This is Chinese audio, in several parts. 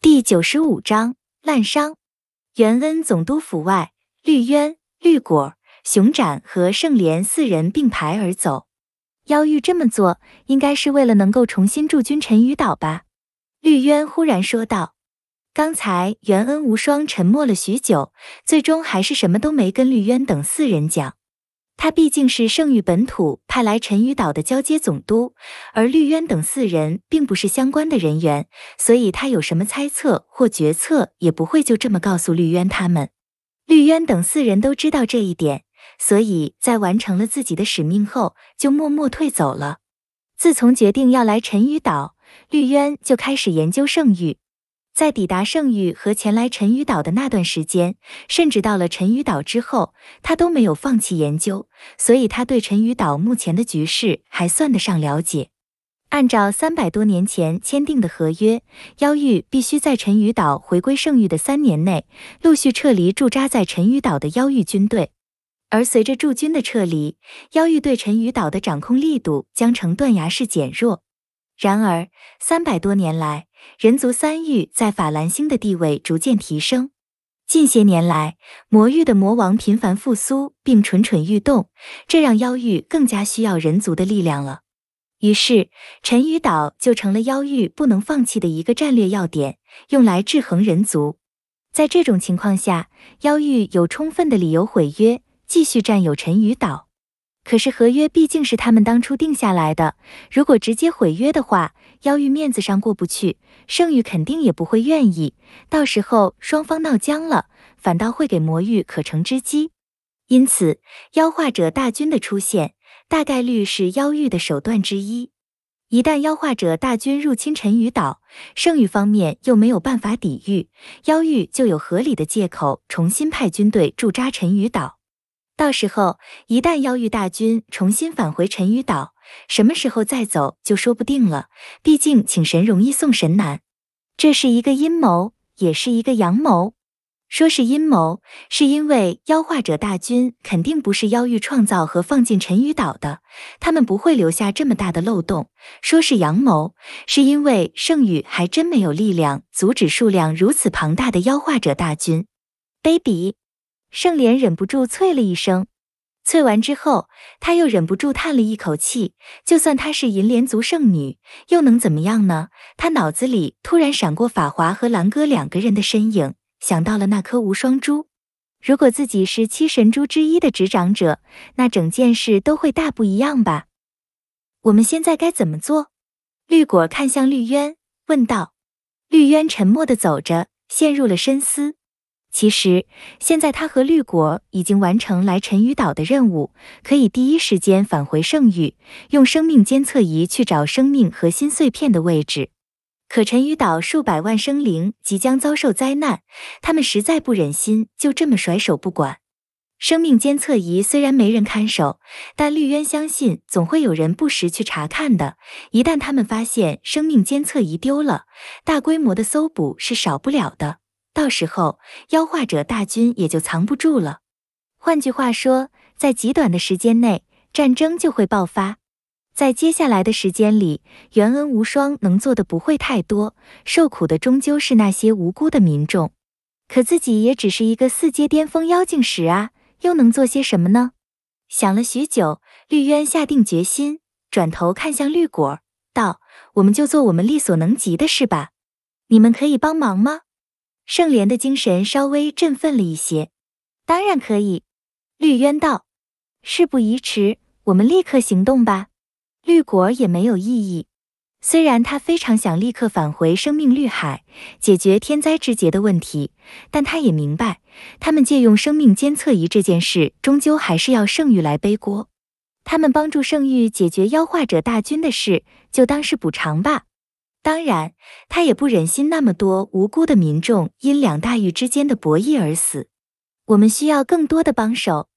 第九十五章滥觞。元恩总督府外，绿渊、绿果、熊展和盛莲四人并排而走。妖玉这么做，应该是为了能够重新驻军陈鱼岛吧？绿渊忽然说道。刚才元恩无双沉默了许久，最终还是什么都没跟绿渊等四人讲。他毕竟是圣域本土派来陈鱼岛的交接总督，而绿渊等四人并不是相关的人员，所以他有什么猜测或决策，也不会就这么告诉绿渊他们。绿渊等四人都知道这一点，所以在完成了自己的使命后，就默默退走了。自从决定要来陈鱼岛，绿渊就开始研究圣域。在抵达圣域和前来沉鱼岛的那段时间，甚至到了沉鱼岛之后，他都没有放弃研究，所以他对沉鱼岛目前的局势还算得上了解。按照三百多年前签订的合约，妖域必须在沉鱼岛回归圣域的三年内，陆续撤离驻扎在沉鱼岛的妖域军队。而随着驻军的撤离，妖域对沉鱼岛的掌控力度将呈断崖式减弱。然而，三百多年来，人族三域在法兰星的地位逐渐提升。近些年来，魔域的魔王频繁复苏并蠢蠢欲动，这让妖域更加需要人族的力量了。于是，沉鱼岛就成了妖域不能放弃的一个战略要点，用来制衡人族。在这种情况下，妖域有充分的理由毁约，继续占有沉鱼岛。可是合约毕竟是他们当初定下来的，如果直接毁约的话，妖域面子上过不去，圣域肯定也不会愿意。到时候双方闹僵了，反倒会给魔域可乘之机。因此，妖化者大军的出现，大概率是妖域的手段之一。一旦妖化者大军入侵沉鱼岛，圣域方面又没有办法抵御，妖域就有合理的借口重新派军队驻扎沉鱼岛。到时候一旦妖域大军重新返回沉鱼岛，什么时候再走就说不定了。毕竟请神容易送神难，这是一个阴谋，也是一个阳谋。说是阴谋，是因为妖化者大军肯定不是妖域创造和放进沉鱼岛的，他们不会留下这么大的漏洞；说是阳谋，是因为圣域还真没有力量阻止数量如此庞大的妖化者大军。卑鄙！盛莲忍不住啐了一声，啐完之后，他又忍不住叹了一口气。就算她是银莲族圣女，又能怎么样呢？他脑子里突然闪过法华和狼哥两个人的身影，想到了那颗无双珠。如果自己是七神珠之一的执掌者，那整件事都会大不一样吧？我们现在该怎么做？绿果看向绿渊，问道。绿渊沉默地走着，陷入了深思。其实，现在他和绿果已经完成来沉鱼岛的任务，可以第一时间返回圣域，用生命监测仪去找生命核心碎片的位置。可沉鱼岛数百万生灵即将遭受灾难，他们实在不忍心就这么甩手不管。生命监测仪虽然没人看守，但绿渊相信总会有人不时去查看的。一旦他们发现生命监测仪丢了，大规模的搜捕是少不了的。到时候妖化者大军也就藏不住了。换句话说，在极短的时间内，战争就会爆发。在接下来的时间里，元恩无双能做的不会太多，受苦的终究是那些无辜的民众。可自己也只是一个四阶巅峰妖精石啊，又能做些什么呢？想了许久，绿渊下定决心，转头看向绿果，道：“我们就做我们力所能及的事吧。你们可以帮忙吗？”圣莲的精神稍微振奋了一些，当然可以。绿渊道：“事不宜迟，我们立刻行动吧。”绿果也没有异议。虽然他非常想立刻返回生命绿海，解决天灾之劫的问题，但他也明白，他们借用生命监测仪这件事，终究还是要圣域来背锅。他们帮助圣域解决妖化者大军的事，就当是补偿吧。当然，他也不忍心那么多无辜的民众因两大域之间的博弈而死。我们需要更多的帮手。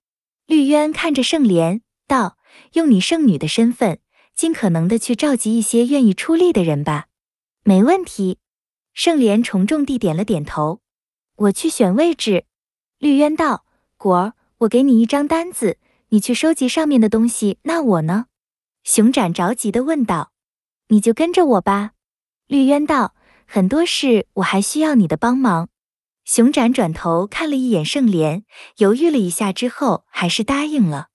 绿渊看着圣莲道：“用你圣女的身份，尽可能的去召集一些愿意出力的人吧。”没问题。圣莲重重地点了点头：“我去选位置。”绿渊道：“果儿，我给你一张单子，你去收集上面的东西。那我呢？”熊展着急地问道：“你就跟着我吧。”绿渊道：“很多事，我还需要你的帮忙。”熊展转头看了一眼圣莲，犹豫了一下之后，还是答应了。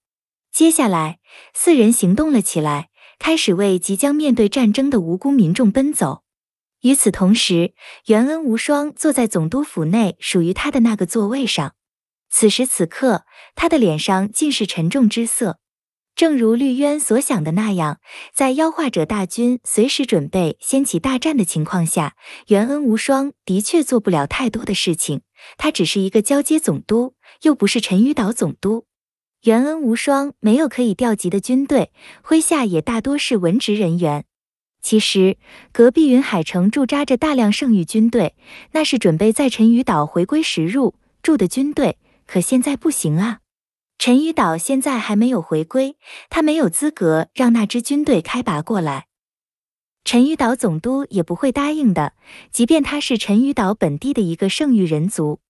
接下来，四人行动了起来，开始为即将面对战争的无辜民众奔走。与此同时，元恩无双坐在总督府内属于他的那个座位上，此时此刻，他的脸上尽是沉重之色。正如绿渊所想的那样，在妖化者大军随时准备掀起大战的情况下，元恩无双的确做不了太多的事情。他只是一个交接总督，又不是陈鱼岛总督。元恩无双没有可以调集的军队，麾下也大多是文职人员。其实，隔壁云海城驻扎着大量圣域军队，那是准备在陈鱼岛回归时入驻的军队，可现在不行啊。陈屿岛现在还没有回归，他没有资格让那支军队开拔过来。陈屿岛总督也不会答应的，即便他是陈屿岛本地的一个圣域人族，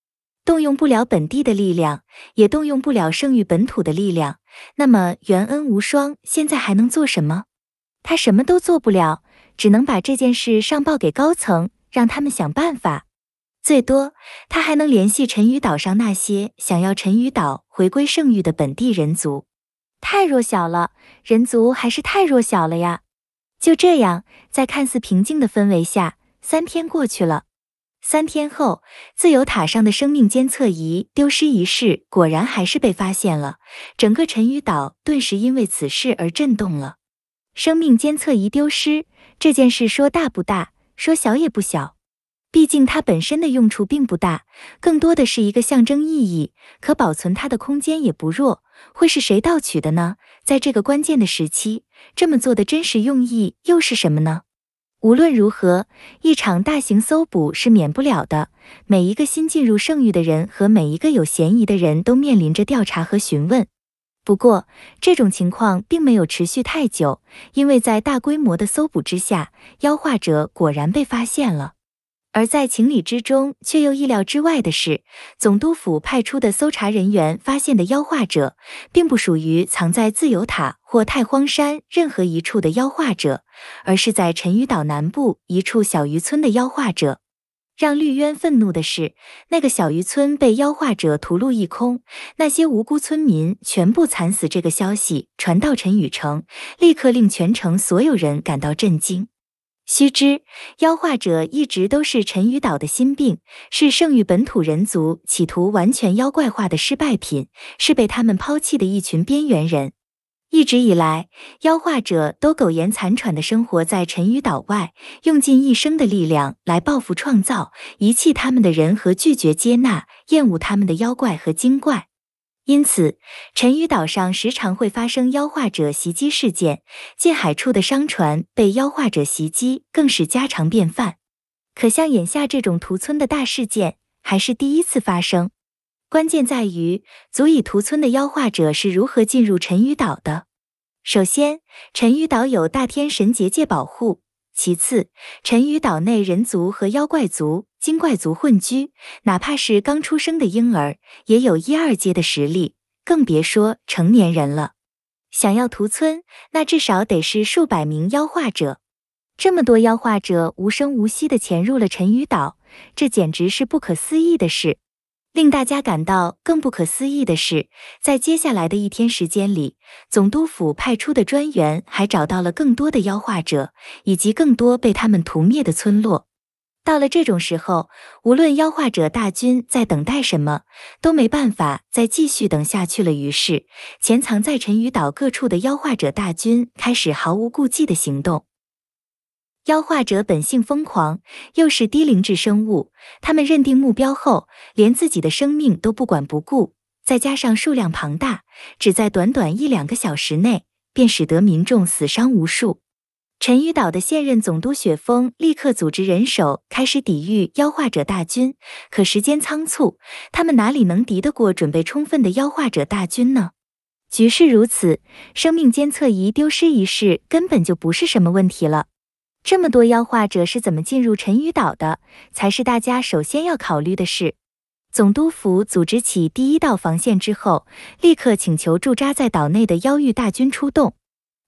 动用不了本地的力量，也动用不了圣域本土的力量。那么，元恩无双现在还能做什么？他什么都做不了，只能把这件事上报给高层，让他们想办法。最多，他还能联系陈屿岛上那些想要陈屿岛回归圣域的本地人族。太弱小了，人族还是太弱小了呀！就这样，在看似平静的氛围下，三天过去了。三天后，自由塔上的生命监测仪丢失一事果然还是被发现了。整个陈屿岛顿时因为此事而震动了。生命监测仪丢失这件事，说大不大，说小也不小。毕竟它本身的用处并不大，更多的是一个象征意义。可保存它的空间也不弱，会是谁盗取的呢？在这个关键的时期，这么做的真实用意又是什么呢？无论如何，一场大型搜捕是免不了的。每一个新进入圣域的人和每一个有嫌疑的人都面临着调查和询问。不过，这种情况并没有持续太久，因为在大规模的搜捕之下，妖化者果然被发现了。而在情理之中却又意料之外的是，总督府派出的搜查人员发现的妖化者，并不属于藏在自由塔或太荒山任何一处的妖化者，而是在陈鱼岛南部一处小渔村的妖化者。让绿渊愤怒的是，那个小渔村被妖化者屠戮一空，那些无辜村民全部惨死。这个消息传到陈鱼城，立刻令全城所有人感到震惊。须知，妖化者一直都是沉鱼岛的心病，是圣域本土人族企图完全妖怪化的失败品，是被他们抛弃的一群边缘人。一直以来，妖化者都苟延残喘的生活在沉鱼岛外，用尽一生的力量来报复创造遗弃他们的人和拒绝接纳、厌恶他们的妖怪和精怪。因此，沉鱼岛上时常会发生妖化者袭击事件，近海处的商船被妖化者袭击更是家常便饭。可像眼下这种屠村的大事件，还是第一次发生。关键在于，足以屠村的妖化者是如何进入沉鱼岛的？首先，沉鱼岛有大天神结界保护。其次，沉鱼岛内人族和妖怪族、精怪族混居，哪怕是刚出生的婴儿也有一二阶的实力，更别说成年人了。想要屠村，那至少得是数百名妖化者。这么多妖化者无声无息地潜入了沉鱼岛，这简直是不可思议的事。令大家感到更不可思议的是，在接下来的一天时间里，总督府派出的专员还找到了更多的妖化者，以及更多被他们屠灭的村落。到了这种时候，无论妖化者大军在等待什么，都没办法再继续等下去了。于是，潜藏在沉鱼岛各处的妖化者大军开始毫无顾忌的行动。妖化者本性疯狂，又是低灵智生物，他们认定目标后，连自己的生命都不管不顾。再加上数量庞大，只在短短一两个小时内，便使得民众死伤无数。陈鱼岛的现任总督雪峰立刻组织人手开始抵御妖化者大军，可时间仓促，他们哪里能敌得过准备充分的妖化者大军呢？局势如此，生命监测仪丢失一事根本就不是什么问题了。这么多妖化者是怎么进入陈屿岛的？才是大家首先要考虑的事。总督府组织起第一道防线之后，立刻请求驻扎在岛内的妖域大军出动。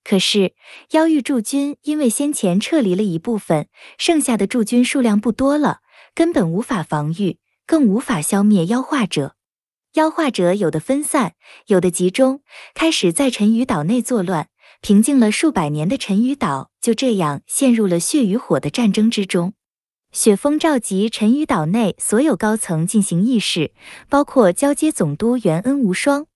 可是妖域驻军因为先前撤离了一部分，剩下的驻军数量不多了，根本无法防御，更无法消灭妖化者。妖化者有的分散，有的集中，开始在陈屿岛内作乱。平静了数百年的陈屿岛就这样陷入了血与火的战争之中。雪峰召集陈屿岛内所有高层进行议事，包括交接总督袁恩无双。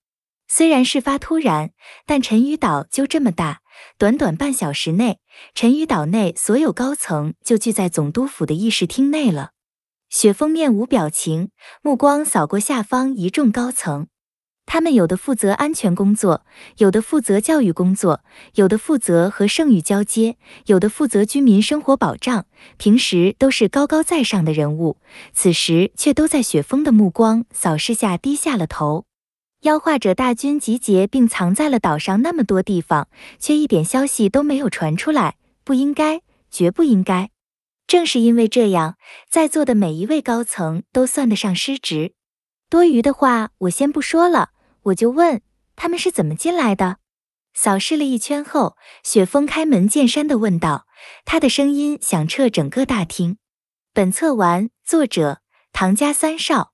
虽然事发突然，但陈屿岛就这么大，短短半小时内，陈屿岛内所有高层就聚在总督府的议事厅内了。雪峰面无表情，目光扫过下方一众高层。他们有的负责安全工作，有的负责教育工作，有的负责和剩余交接，有的负责居民生活保障，平时都是高高在上的人物，此时却都在雪峰的目光扫视下低下了头。妖化者大军集结并藏在了岛上那么多地方，却一点消息都没有传出来，不应该，绝不应该。正是因为这样，在座的每一位高层都算得上失职。多余的话我先不说了，我就问他们是怎么进来的。扫视了一圈后，雪峰开门见山的问道，他的声音响彻整个大厅。本册完，作者：唐家三少。